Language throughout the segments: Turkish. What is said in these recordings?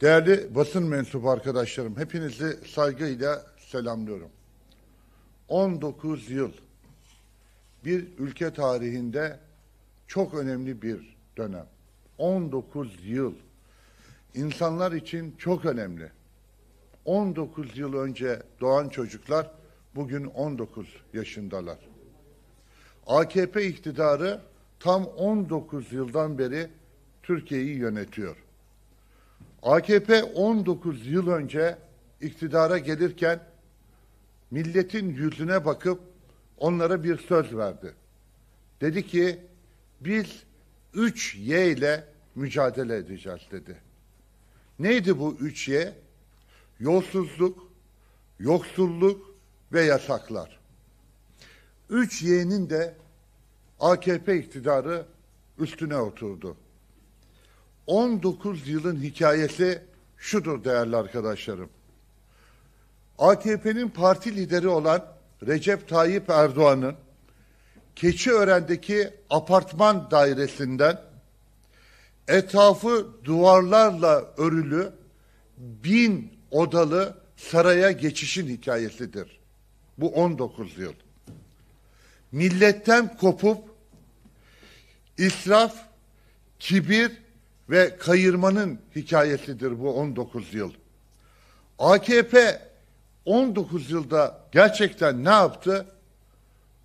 Değerli basın mensubu arkadaşlarım, hepinizi saygıyla selamlıyorum. 19 yıl bir ülke tarihinde çok önemli bir dönem. 19 yıl insanlar için çok önemli. 19 yıl önce doğan çocuklar bugün 19 yaşındalar. AKP iktidarı tam 19 yıldan beri Türkiye'yi yönetiyor. AKP 19 yıl önce iktidara gelirken milletin yüzüne bakıp onlara bir söz verdi. Dedi ki biz 3Y ile mücadele edeceğiz dedi. Neydi bu 3Y? Yolsuzluk, yoksulluk ve yasaklar. 3Y'nin de AKP iktidarı üstüne oturdu. 19 yılın hikayesi şudur değerli arkadaşlarım. AKP'nin parti lideri olan Recep Tayyip Erdoğan'ın Keçiören'deki apartman dairesinden etrafı duvarlarla örülü bin odalı saraya geçişin hikayesidir. Bu 19 yıl. Milletten kopup israf, kibir ve kayırmanın hikayesidir bu 19 yıl. AKP 19 yılda gerçekten ne yaptı?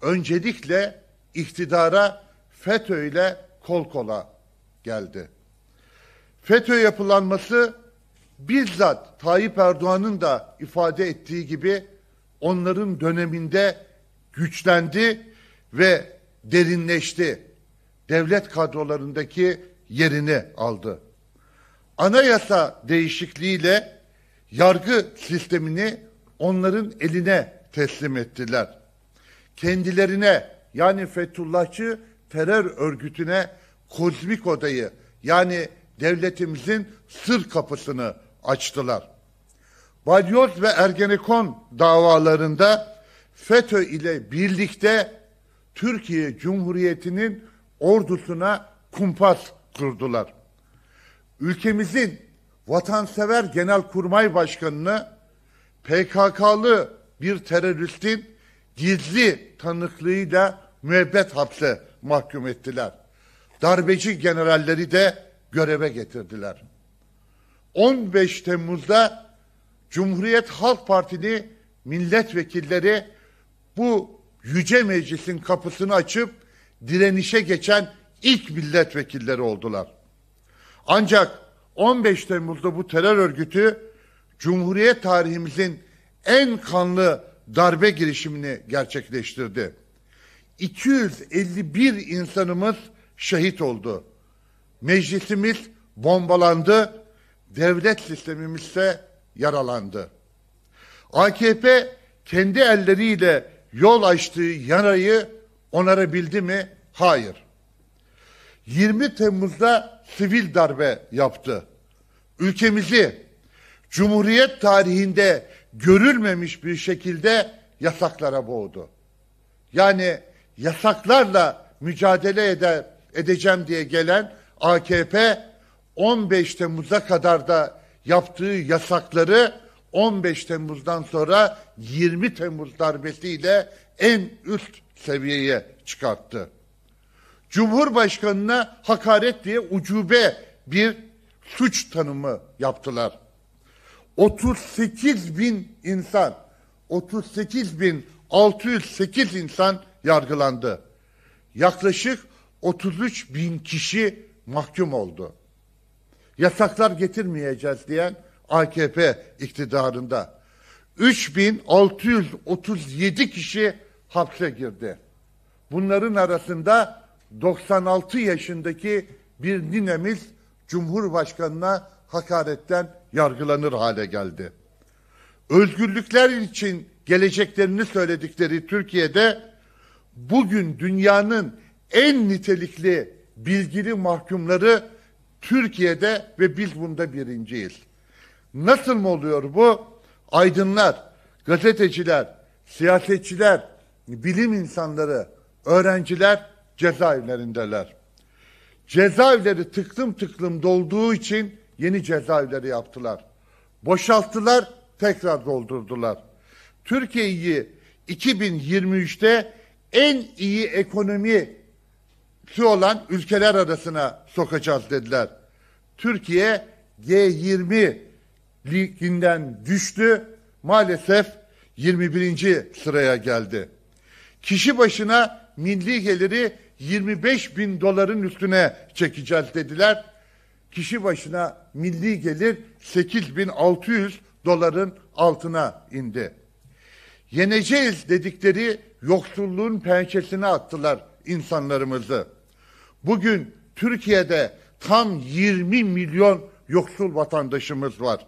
Öncelikle iktidara FETÖ ile kol kola geldi. FETÖ yapılanması bizzat Tayyip Erdoğan'ın da ifade ettiği gibi onların döneminde güçlendi ve derinleşti. Devlet kadrolarındaki yerini aldı. Anayasa değişikliğiyle yargı sistemini onların eline teslim ettiler. Kendilerine yani Fethullahçı terör örgütüne kozmik odayı yani devletimizin sır kapısını açtılar. Balyoz ve Ergenekon davalarında FETÖ ile birlikte Türkiye Cumhuriyeti'nin ordusuna kumpas kurdular. Ülkemizin vatansever genelkurmay başkanını PKK'lı bir teröristin gizli tanıklığıyla müebbet hapse mahkum ettiler. Darbeci generalleri de göreve getirdiler. 15 Temmuz'da Cumhuriyet Halk Partisi milletvekilleri bu yüce meclisin kapısını açıp direnişe geçen ilk milletvekilleri oldular. Ancak 15 Temmuz'da bu terör örgütü Cumhuriyet tarihimizin en kanlı darbe girişimini gerçekleştirdi. 251 insanımız şehit oldu. Meclisimiz bombalandı, devlet sistemimiz ise yaralandı. AKP kendi elleriyle yol açtığı yarayı onarabildi mi? Hayır. 20 Temmuz'da sivil darbe yaptı. Ülkemizi Cumhuriyet tarihinde görülmemiş bir şekilde yasaklara boğdu. Yani yasaklarla mücadele eder, edeceğim diye gelen AKP 15 Temmuz'a kadar da yaptığı yasakları 15 Temmuz'dan sonra 20 Temmuz darbesiyle en üst seviyeye çıkarttı. Cumhurbaşkanına hakaret diye ucube bir suç tanımı yaptılar. 38 bin insan, 38 bin 608 insan yargılandı. Yaklaşık 33 bin kişi mahkum oldu. Yasaklar getirmeyeceğiz diyen AKP iktidarında 3637 kişi hapse girdi. Bunların arasında 96 yaşındaki bir ninemiz Cumhurbaşkanına hakaretten yargılanır hale geldi. Özgürlükler için geleceklerini söyledikleri Türkiye'de bugün dünyanın en nitelikli bilgili mahkumları Türkiye'de ve biz bunda birinciyiz. Nasıl mı oluyor bu? Aydınlar, gazeteciler, siyasetçiler, bilim insanları, öğrenciler cezaevlerindeler. Cezaevleri tıklım tıklım dolduğu için yeni cezaevleri yaptılar. Boşalttılar, tekrar doldurdular. Türkiye'yi 2023'te en iyi ekonomisi olan ülkeler arasına sokacağız dediler. Türkiye G20 liginden düştü. Maalesef 21. sıraya geldi. Kişi başına milli geliri 25 bin doların üstüne çekeceğiz dediler. Kişi başına milli gelir 8600 doların altına indi. Yeneceğiz dedikleri yoksulluğun pençesine attılar insanlarımızı. Bugün Türkiye'de tam 20 milyon yoksul vatandaşımız var.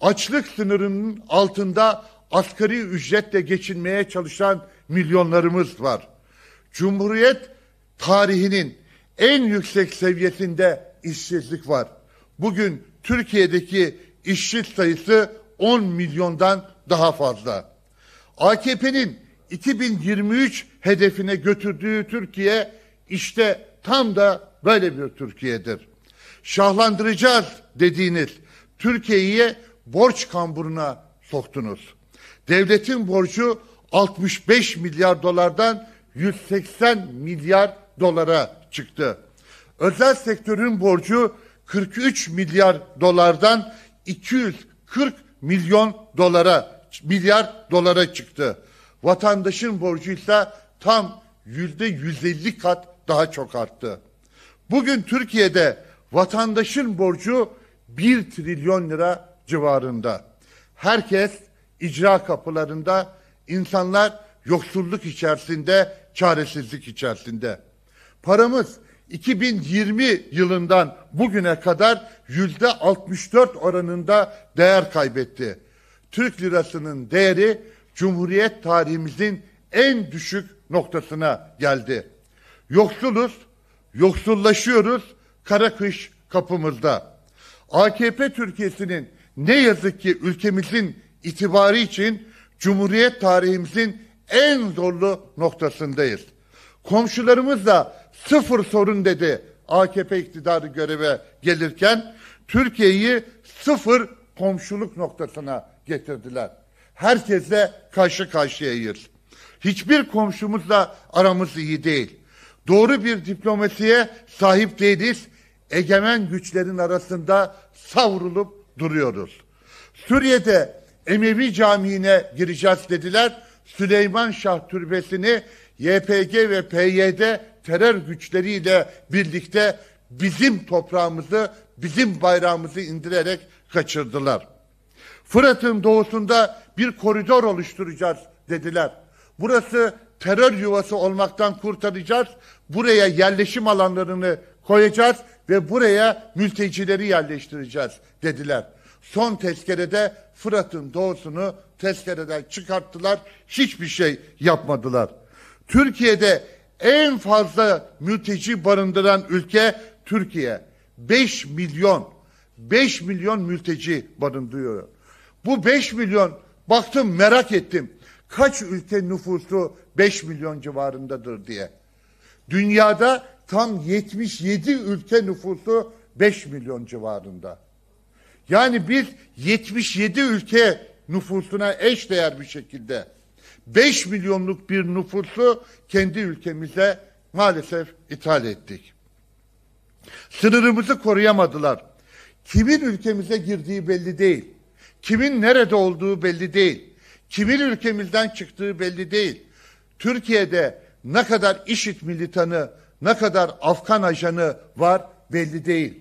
Açlık sınırının altında asgari ücretle geçinmeye çalışan milyonlarımız var. Cumhuriyet tarihinin en yüksek seviyesinde işsizlik var. Bugün Türkiye'deki işsiz sayısı 10 milyondan daha fazla. AKP'nin 2023 hedefine götürdüğü Türkiye işte tam da böyle bir Türkiye'dir. Şahlandıracağız dediğiniz Türkiye'yi borç kamburuna soktunuz. Devletin borcu 65 milyar dolardan 180 milyar dolara çıktı. Özel sektörün borcu 43 milyar dolardan 240 milyon dolara milyar dolara çıktı. Vatandaşın borcu ise tam yüzde 150 kat daha çok arttı. Bugün Türkiye'de vatandaşın borcu 1 trilyon lira civarında. Herkes icra kapılarında, insanlar yoksulluk içerisinde, çaresizlik içerisinde paramız 2020 yılından bugüne kadar yüzde 64 oranında değer kaybetti. Türk lirasının değeri Cumhuriyet tarihimizin en düşük noktasına geldi. Yoksuluz, yoksullaşıyoruz, kara kış kapımızda. AKP Türkiye'sinin ne yazık ki ülkemizin itibarı için Cumhuriyet tarihimizin en zorlu noktasındayız. Komşularımızla sıfır sorun dedi AKP iktidarı göreve gelirken Türkiye'yi sıfır komşuluk noktasına getirdiler. Herkesle karşı karşıyayız. Hiçbir komşumuzla aramız iyi değil. Doğru bir diplomasiye sahip değiliz. Egemen güçlerin arasında savrulup duruyoruz. Suriye'de Emevi Camii'ne gireceğiz dediler. Süleyman Şah Türbesi'ni YPG ve PYD terör güçleriyle birlikte bizim toprağımızı, bizim bayrağımızı indirerek kaçırdılar. Fırat'ın doğusunda bir koridor oluşturacağız dediler. Burası terör yuvası olmaktan kurtaracağız. Buraya yerleşim alanlarını koyacağız ve buraya mültecileri yerleştireceğiz dediler. Son tezkerede Fırat'ın doğusunu tezkereden çıkarttılar. Hiçbir şey yapmadılar. Türkiye'de en fazla mülteci barındıran ülke Türkiye. 5 milyon 5 milyon mülteci barındırıyor. Bu 5 milyon baktım merak ettim. Kaç ülke nüfusu 5 milyon civarındadır diye. Dünyada tam 77 ülke nüfusu 5 milyon civarında. Yani biz 77 ülke nüfusuna eş değer bir şekilde 5 milyonluk bir nüfusu kendi ülkemize maalesef ithal ettik. Sınırımızı koruyamadılar. Kimin ülkemize girdiği belli değil. Kimin nerede olduğu belli değil. Kimin ülkemizden çıktığı belli değil. Türkiye'de ne kadar IŞİD militanı, ne kadar Afgan ajanı var belli değil.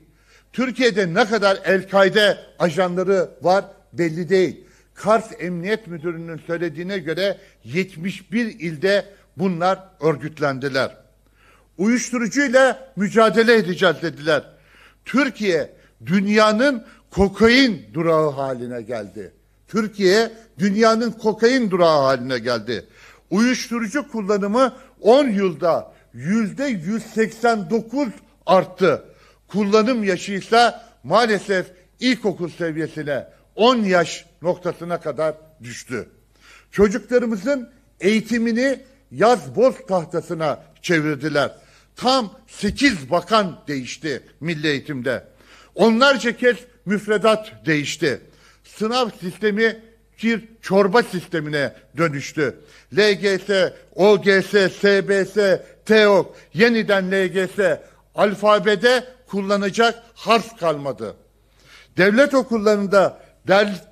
Türkiye'de ne kadar El-Kaide ajanları var belli değil. Kars Emniyet Müdürü'nün söylediğine göre 71 ilde bunlar örgütlendiler. Uyuşturucuyla mücadele edeceğiz dediler. Türkiye dünyanın kokain durağı haline geldi. Türkiye dünyanın kokain durağı haline geldi. Uyuşturucu kullanımı 10 yılda yüzde 189 arttı kullanım yaşı ise maalesef ilkokul seviyesine 10 yaş noktasına kadar düştü. Çocuklarımızın eğitimini yaz boz tahtasına çevirdiler. Tam 8 bakan değişti milli eğitimde. Onlarca kez müfredat değişti. Sınav sistemi bir çorba sistemine dönüştü. LGS, OGS, SBS, TEOK, yeniden LGS, alfabede kullanacak harf kalmadı. Devlet okullarında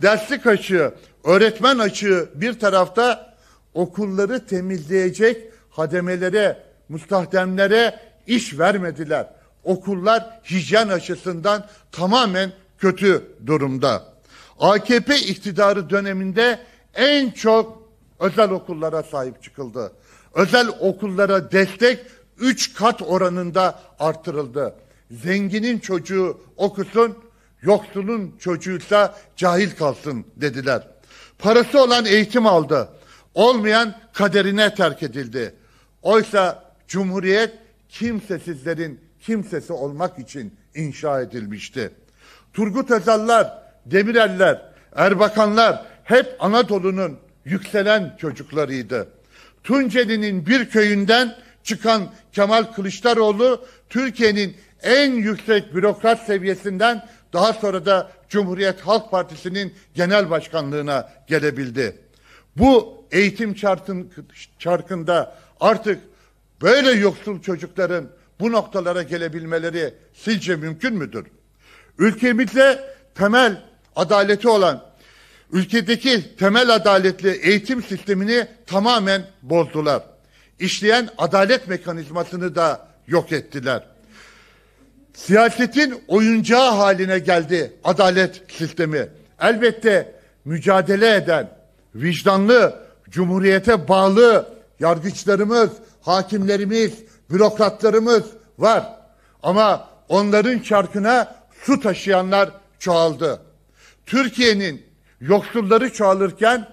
derslik açığı, öğretmen açığı bir tarafta okulları temizleyecek hademelere, mustahdemlere iş vermediler. Okullar hijyen açısından tamamen kötü durumda. AKP iktidarı döneminde en çok özel okullara sahip çıkıldı. Özel okullara destek 3 kat oranında artırıldı zenginin çocuğu okusun, yoksulun çocuğuysa cahil kalsın dediler. Parası olan eğitim aldı. Olmayan kaderine terk edildi. Oysa Cumhuriyet kimsesizlerin kimsesi olmak için inşa edilmişti. Turgut Özallar, Demireller, Erbakanlar hep Anadolu'nun yükselen çocuklarıydı. Tunceli'nin bir köyünden çıkan Kemal Kılıçdaroğlu Türkiye'nin en yüksek bürokrat seviyesinden daha sonra da Cumhuriyet Halk Partisi'nin genel başkanlığına gelebildi. Bu eğitim çarkın, çarkında artık böyle yoksul çocukların bu noktalara gelebilmeleri sizce mümkün müdür? Ülkemizde temel adaleti olan, ülkedeki temel adaletli eğitim sistemini tamamen bozdular. İşleyen adalet mekanizmasını da yok ettiler. Siyasetin oyuncağı haline geldi adalet sistemi. Elbette mücadele eden, vicdanlı, cumhuriyete bağlı yargıçlarımız, hakimlerimiz, bürokratlarımız var. Ama onların çarkına su taşıyanlar çoğaldı. Türkiye'nin yoksulları çoğalırken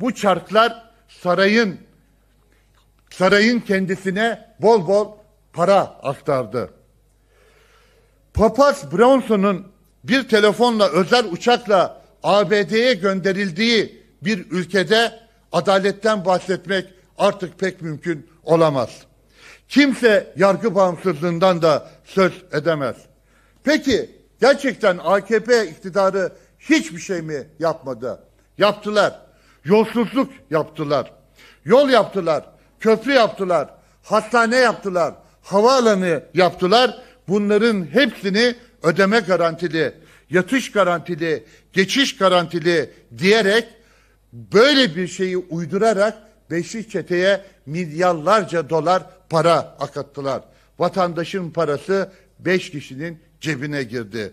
bu çarklar sarayın sarayın kendisine bol bol para aktardı. Papaz Bronson'un bir telefonla özel uçakla ABD'ye gönderildiği bir ülkede adaletten bahsetmek artık pek mümkün olamaz. Kimse yargı bağımsızlığından da söz edemez. Peki gerçekten AKP iktidarı hiçbir şey mi yapmadı? Yaptılar. Yolsuzluk yaptılar. Yol yaptılar. Köprü yaptılar. Hastane yaptılar. Havaalanı yaptılar bunların hepsini ödeme garantili, yatış garantili, geçiş garantili diyerek böyle bir şeyi uydurarak beşli çeteye milyarlarca dolar para akattılar. Vatandaşın parası beş kişinin cebine girdi.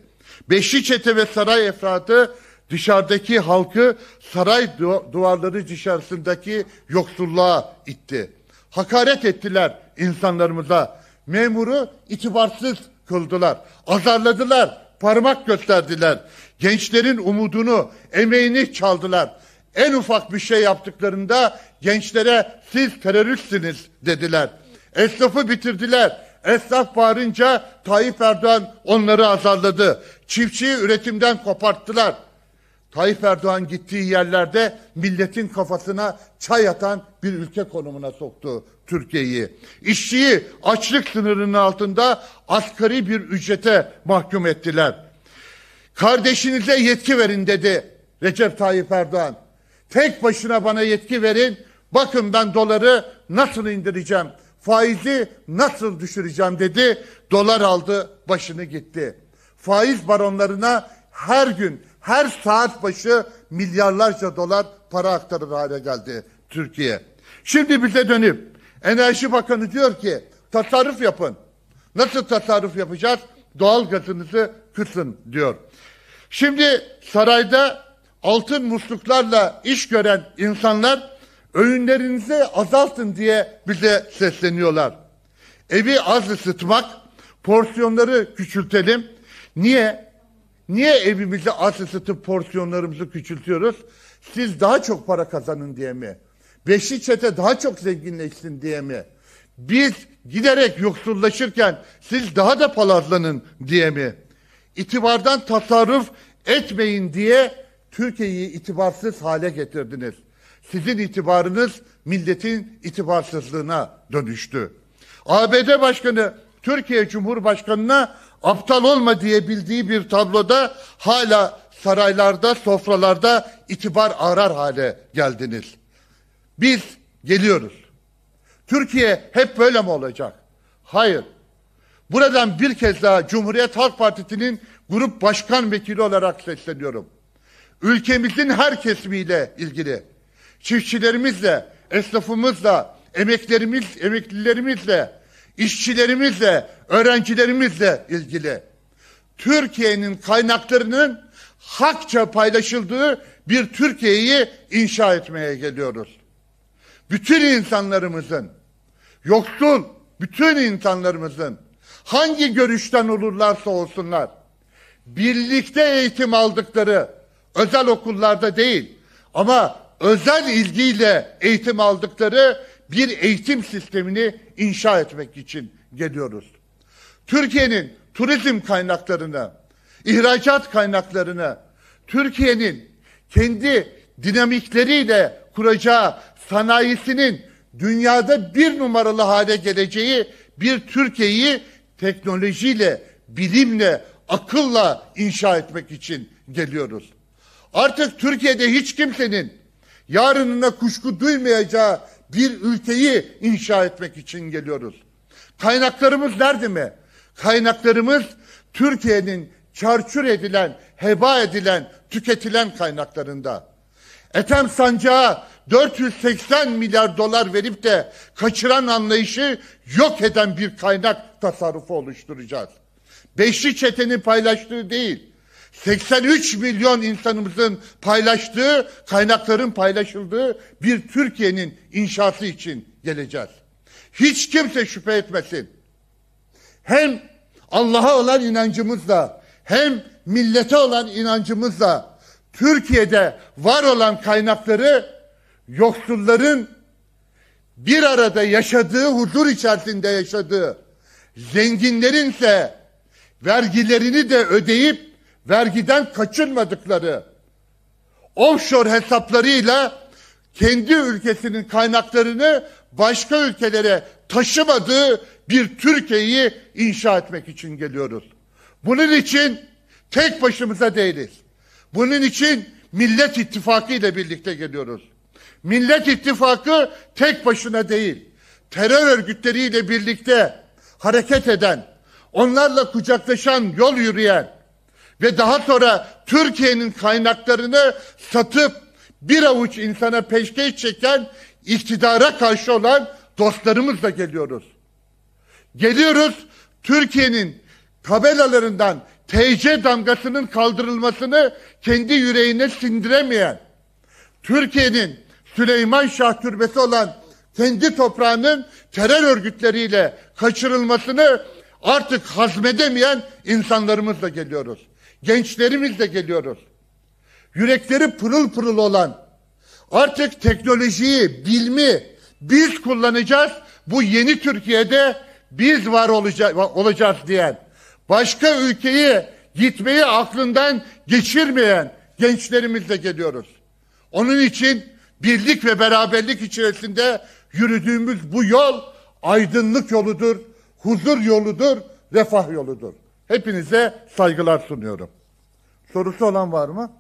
Beşli çete ve saray efratı dışarıdaki halkı saray duvarları dışarısındaki yoksulluğa itti. Hakaret ettiler insanlarımıza memuru itibarsız kıldılar. Azarladılar, parmak gösterdiler. Gençlerin umudunu, emeğini çaldılar. En ufak bir şey yaptıklarında gençlere siz teröristsiniz dediler. Esnafı bitirdiler. Esnaf bağırınca Tayyip Erdoğan onları azarladı. Çiftçiyi üretimden koparttılar. Tayyip Erdoğan gittiği yerlerde milletin kafasına çay atan bir ülke konumuna soktu Türkiye'yi. İşçiyi açlık sınırının altında asgari bir ücrete mahkum ettiler. Kardeşinize yetki verin dedi Recep Tayyip Erdoğan. Tek başına bana yetki verin. Bakın ben doları nasıl indireceğim? Faizi nasıl düşüreceğim dedi. Dolar aldı, başını gitti. Faiz baronlarına her gün, her saat başı milyarlarca dolar para aktarır hale geldi Türkiye. Şimdi bize dönüp Enerji Bakanı diyor ki tasarruf yapın. Nasıl tasarruf yapacağız? Doğal gazınızı kısın diyor. Şimdi sarayda altın musluklarla iş gören insanlar öğünlerinizi azaltın diye bize sesleniyorlar. Evi az ısıtmak, porsiyonları küçültelim. Niye? Niye evimizi az ısıtıp porsiyonlarımızı küçültüyoruz? Siz daha çok para kazanın diye mi? Beşi çete daha çok zenginleşsin diye mi? Biz giderek yoksullaşırken siz daha da palazlanın diye mi? İtibardan tasarruf etmeyin diye Türkiye'yi itibarsız hale getirdiniz. Sizin itibarınız milletin itibarsızlığına dönüştü. ABD Başkanı Türkiye Cumhurbaşkanı'na aptal olma diye bildiği bir tabloda hala saraylarda, sofralarda itibar arar hale geldiniz. Biz geliyoruz. Türkiye hep böyle mi olacak? Hayır. Buradan bir kez daha Cumhuriyet Halk Partisi'nin grup başkan vekili olarak sesleniyorum. Ülkemizin her kesimiyle ilgili çiftçilerimizle, esnafımızla, emeklerimiz, emeklilerimizle, işçilerimizle, öğrencilerimizle ilgili Türkiye'nin kaynaklarının hakça paylaşıldığı bir Türkiye'yi inşa etmeye geliyoruz bütün insanlarımızın, yoksul bütün insanlarımızın hangi görüşten olurlarsa olsunlar, birlikte eğitim aldıkları özel okullarda değil ama özel ilgiyle eğitim aldıkları bir eğitim sistemini inşa etmek için geliyoruz. Türkiye'nin turizm kaynaklarını, ihracat kaynaklarını, Türkiye'nin kendi dinamikleriyle kuracağı sanayisinin dünyada bir numaralı hale geleceği bir Türkiye'yi teknolojiyle, bilimle, akılla inşa etmek için geliyoruz. Artık Türkiye'de hiç kimsenin yarınına kuşku duymayacağı bir ülkeyi inşa etmek için geliyoruz. Kaynaklarımız nerede mi? Kaynaklarımız Türkiye'nin çarçur edilen, heba edilen, tüketilen kaynaklarında. Ethem Sancağı 480 milyar dolar verip de kaçıran anlayışı yok eden bir kaynak tasarrufu oluşturacağız. Beşli çetenin paylaştığı değil, 83 milyon insanımızın paylaştığı, kaynakların paylaşıldığı bir Türkiye'nin inşası için geleceğiz. Hiç kimse şüphe etmesin. Hem Allah'a olan inancımızla hem millete olan inancımızla Türkiye'de var olan kaynakları yoksulların bir arada yaşadığı, huzur içerisinde yaşadığı, zenginlerin ise vergilerini de ödeyip vergiden kaçınmadıkları offshore hesaplarıyla kendi ülkesinin kaynaklarını başka ülkelere taşımadığı bir Türkiye'yi inşa etmek için geliyoruz. Bunun için tek başımıza değiliz. Bunun için Millet İttifakı ile birlikte geliyoruz. Millet İttifakı tek başına değil, terör örgütleriyle birlikte hareket eden, onlarla kucaklaşan, yol yürüyen ve daha sonra Türkiye'nin kaynaklarını satıp bir avuç insana peşkeş çeken iktidara karşı olan dostlarımızla geliyoruz. Geliyoruz Türkiye'nin tabelalarından TC damgasının kaldırılmasını kendi yüreğine sindiremeyen, Türkiye'nin Süleyman Şah Türbesi olan kendi toprağının terör örgütleriyle kaçırılmasını artık hazmedemeyen insanlarımızla geliyoruz. Gençlerimizle geliyoruz. Yürekleri pırıl pırıl olan artık teknolojiyi, bilmi biz kullanacağız. Bu yeni Türkiye'de biz var olacağız, olacağız diyen başka ülkeyi gitmeyi aklından geçirmeyen gençlerimizle geliyoruz. Onun için birlik ve beraberlik içerisinde yürüdüğümüz bu yol aydınlık yoludur, huzur yoludur, refah yoludur. Hepinize saygılar sunuyorum. Sorusu olan var mı?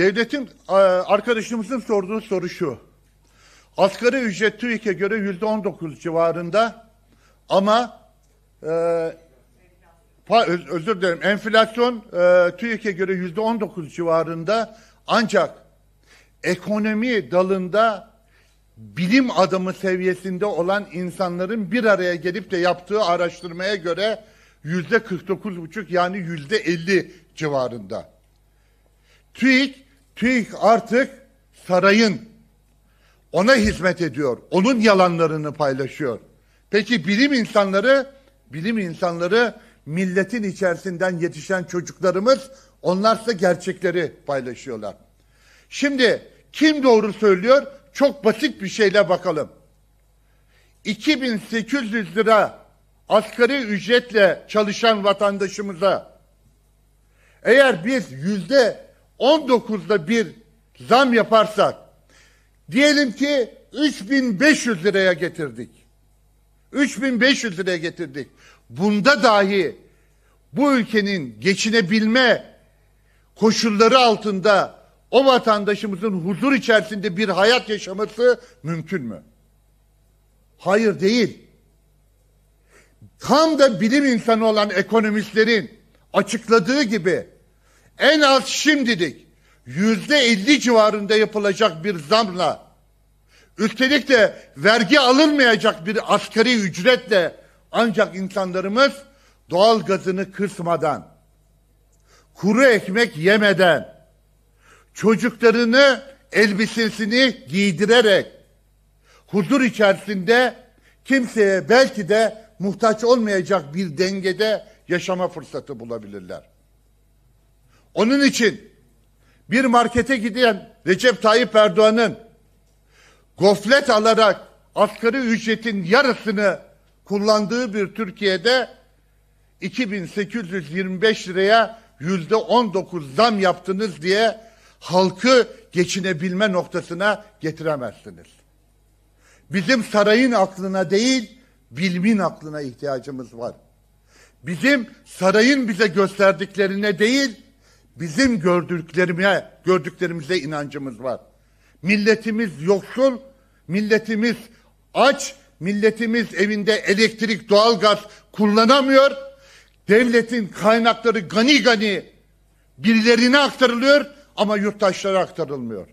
Devletin e, arkadaşımızın sorduğu soru şu. Asgari ücret TÜİK'e göre yüzde on dokuz civarında ama e, pa, öz, özür dilerim enflasyon e, TÜİK'e göre yüzde on dokuz civarında ancak ekonomi dalında bilim adamı seviyesinde olan insanların bir araya gelip de yaptığı araştırmaya göre yüzde kırk dokuz buçuk yani yüzde elli civarında. TÜİK TÜİK artık sarayın ona hizmet ediyor. Onun yalanlarını paylaşıyor. Peki bilim insanları, bilim insanları milletin içerisinden yetişen çocuklarımız onlarsa gerçekleri paylaşıyorlar. Şimdi kim doğru söylüyor? Çok basit bir şeyle bakalım. 2800 lira asgari ücretle çalışan vatandaşımıza eğer biz yüzde 19'da bir zam yaparsak diyelim ki 3500 liraya getirdik. 3500 liraya getirdik. Bunda dahi bu ülkenin geçinebilme koşulları altında o vatandaşımızın huzur içerisinde bir hayat yaşaması mümkün mü? Hayır değil. Tam da bilim insanı olan ekonomistlerin açıkladığı gibi en az şimdilik yüzde elli civarında yapılacak bir zamla üstelik de vergi alınmayacak bir asgari ücretle ancak insanlarımız doğal gazını kısmadan, kuru ekmek yemeden, çocuklarını elbisesini giydirerek, huzur içerisinde kimseye belki de muhtaç olmayacak bir dengede yaşama fırsatı bulabilirler. Onun için bir markete giden Recep Tayyip Erdoğan'ın goflet alarak asgari ücretin yarısını kullandığı bir Türkiye'de 2825 liraya yüzde 19 zam yaptınız diye halkı geçinebilme noktasına getiremezsiniz. Bizim sarayın aklına değil, bilimin aklına ihtiyacımız var. Bizim sarayın bize gösterdiklerine değil, bizim gördüklerimize, gördüklerimize inancımız var. Milletimiz yoksul, milletimiz aç, milletimiz evinde elektrik, doğalgaz kullanamıyor. Devletin kaynakları gani gani birilerine aktarılıyor ama yurttaşlara aktarılmıyor.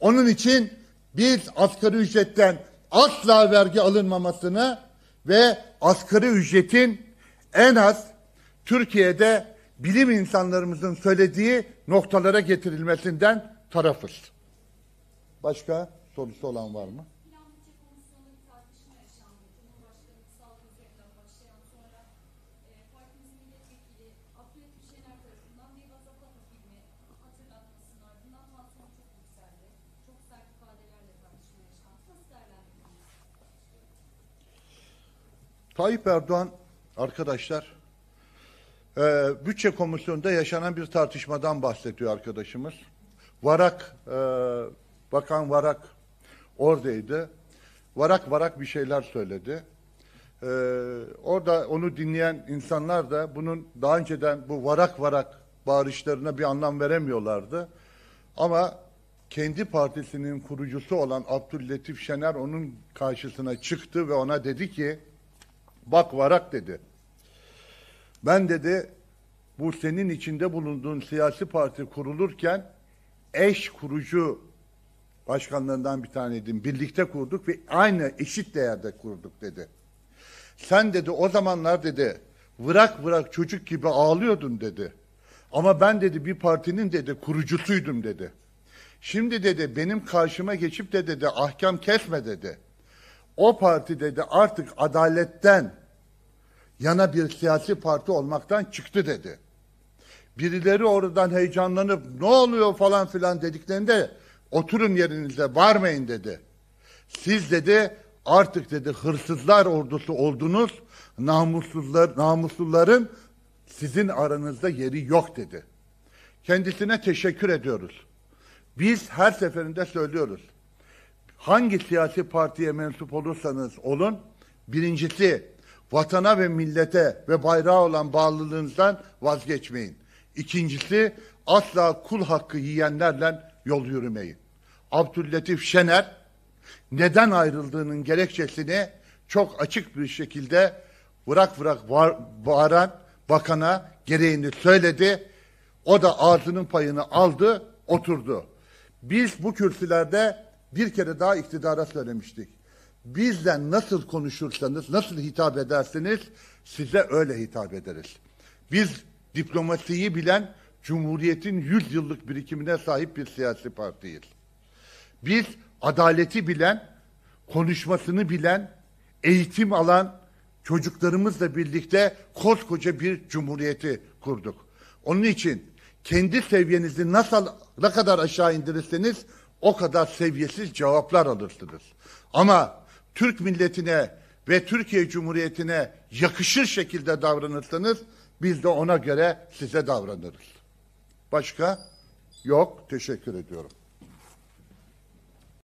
Onun için biz asgari ücretten asla vergi alınmamasını ve asgari ücretin en az Türkiye'de bilim insanlarımızın söylediği noktalara getirilmesinden tarafız. Başka sorusu olan var mı? Tayyip Erdoğan arkadaşlar e, bütçe komisyonunda yaşanan bir tartışmadan bahsediyor arkadaşımız. Varak, e, Bakan Varak oradaydı. Varak varak bir şeyler söyledi. E, orada onu dinleyen insanlar da bunun daha önceden bu varak varak bağırışlarına bir anlam veremiyorlardı. Ama kendi partisinin kurucusu olan Abdülletif Şener onun karşısına çıktı ve ona dedi ki bak varak dedi. Ben dedi bu senin içinde bulunduğun siyasi parti kurulurken eş kurucu başkanlarından bir taneydim. Birlikte kurduk ve aynı eşit değerde kurduk dedi. Sen dedi o zamanlar dedi vırak vırak çocuk gibi ağlıyordun dedi. Ama ben dedi bir partinin dedi kurucusuydum dedi. Şimdi dedi benim karşıma geçip de dedi ahkam kesme dedi. O parti dedi artık adaletten yana bir siyasi parti olmaktan çıktı dedi. Birileri oradan heyecanlanıp ne oluyor falan filan dediklerinde oturun yerinize varmayın dedi. Siz dedi artık dedi hırsızlar ordusu oldunuz. Namussuzlar, namussuzların sizin aranızda yeri yok dedi. Kendisine teşekkür ediyoruz. Biz her seferinde söylüyoruz. Hangi siyasi partiye mensup olursanız olun, birincisi Vatana ve millete ve bayrağa olan bağlılığınızdan vazgeçmeyin. İkincisi asla kul hakkı yiyenlerle yol yürümeyin. Abdüllatif Şener neden ayrıldığının gerekçesini çok açık bir şekilde vırak vırak var, bağıran bakana gereğini söyledi. O da ağzının payını aldı, oturdu. Biz bu kürsülerde bir kere daha iktidara söylemiştik. Bizden nasıl konuşursanız, nasıl hitap ederseniz size öyle hitap ederiz. Biz diplomasiyi bilen Cumhuriyet'in 100 yıllık birikimine sahip bir siyasi partiyiz. Biz adaleti bilen, konuşmasını bilen, eğitim alan çocuklarımızla birlikte koskoca bir cumhuriyeti kurduk. Onun için kendi seviyenizi nasıl ne kadar aşağı indirirseniz o kadar seviyesiz cevaplar alırsınız. Ama Türk milletine ve Türkiye Cumhuriyeti'ne yakışır şekilde davranırsanız biz de ona göre size davranırız. Başka? Yok. Teşekkür ediyorum.